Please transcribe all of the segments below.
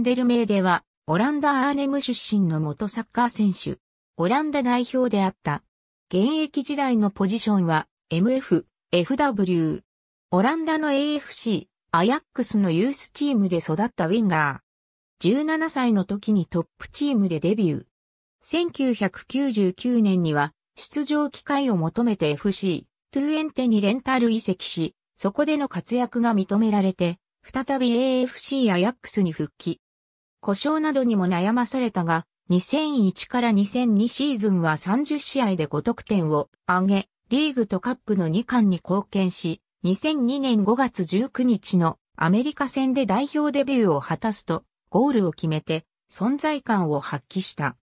ンデルメーデは、オランダ・アーネム出身の元サッカー選手、オランダ代表であった。現役時代のポジションは、MF、FW。オランダの AFC、アヤックスのユースチームで育ったウィンガー。17歳の時にトップチームでデビュー。1999年には、出場機会を求めて FC、トゥエンテにレンタル移籍し、そこでの活躍が認められて、再び AFC アヤックスに復帰。故障などにも悩まされたが、2001から2002シーズンは30試合で5得点を上げ、リーグとカップの2冠に貢献し、2002年5月19日のアメリカ戦で代表デビューを果たすと、ゴールを決めて存在感を発揮した。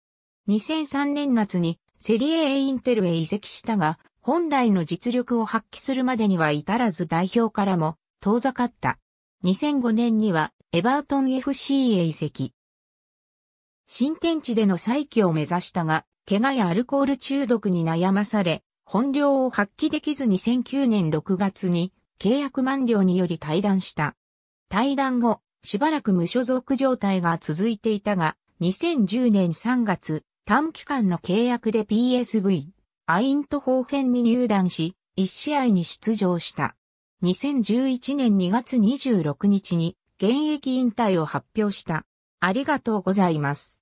2003年夏にセリエ A インテルへ移籍したが、本来の実力を発揮するまでには至らず代表からも遠ざかった。2005年にはエバートン FC へ移籍。新天地での再起を目指したが、怪我やアルコール中毒に悩まされ、本領を発揮できず2009年6月に契約満了により退団した。退団後、しばらく無所属状態が続いていたが、2010年3月、短期間の契約で PSV、アイントホーフェンに入団し、1試合に出場した。2011年2月26日に現役引退を発表した。ありがとうございます。